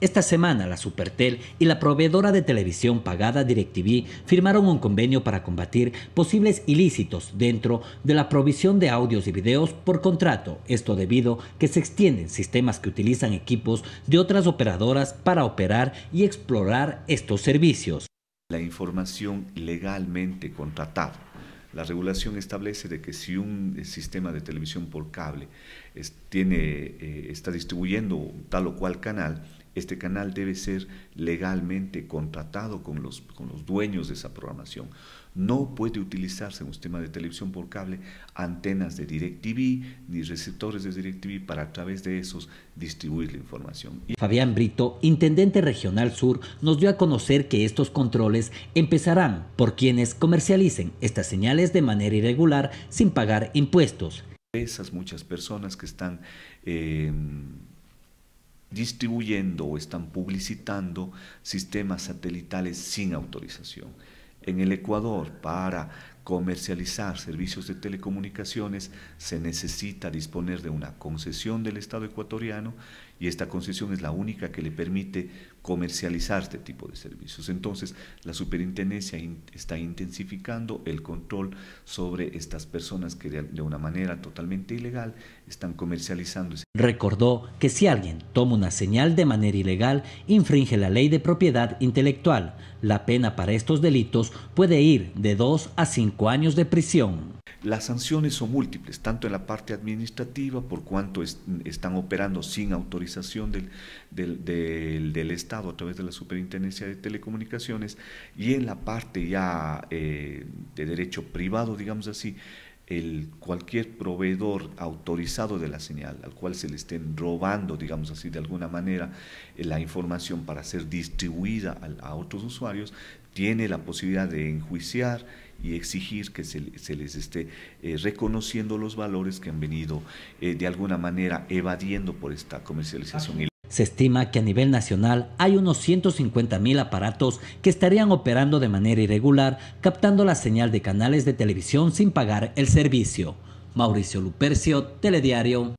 Esta semana la Supertel y la proveedora de televisión pagada DirecTV firmaron un convenio para combatir posibles ilícitos dentro de la provisión de audios y videos por contrato, esto debido que se extienden sistemas que utilizan equipos de otras operadoras para operar y explorar estos servicios. La información legalmente contratada. La regulación establece de que si un eh, sistema de televisión por cable tiene, eh, está distribuyendo tal o cual canal, este canal debe ser legalmente contratado con los, con los dueños de esa programación. No puede utilizarse en un sistema de televisión por cable antenas de DirecTV ni receptores de DirecTV para a través de esos distribuir la información. Fabián Brito, intendente regional sur, nos dio a conocer que estos controles empezarán por quienes comercialicen estas señales de manera irregular sin pagar impuestos. Esas muchas personas que están... Em, distribuyendo o están publicitando sistemas satelitales sin autorización. En el Ecuador, para comercializar servicios de telecomunicaciones se necesita disponer de una concesión del Estado ecuatoriano y esta concesión es la única que le permite comercializar este tipo de servicios. Entonces, la superintendencia está intensificando el control sobre estas personas que de, una manera totalmente ilegal están comercializando Recordó que si alguien toma una señal de manera ilegal, infringe la ley de propiedad intelectual. La pena para estos delitos puede ir de 2 a 5 años de prisión. Las sanciones son múltiples, tanto en la parte administrativa, por cuanto están operando sin autorización del, del, Estado a través de la Superintendencia de Telecomunicaciones, y en la parte ya eh, de derecho privado, digamos así, el, cualquier proveedor autorizado de la señal, al cual se le estén robando, digamos así, de alguna manera, eh, la información para ser distribuida a otros usuarios, tiene la posibilidad de enjuiciar y exigir que se, les esté eh, reconociendo los valores que han venido eh, de alguna manera evadiendo por esta comercialización. Se estima que a nivel nacional hay unos 150 mil aparatos que estarían operando de manera irregular, captando la señal de canales de televisión sin pagar el servicio. Mauricio Lupercio, Telediario.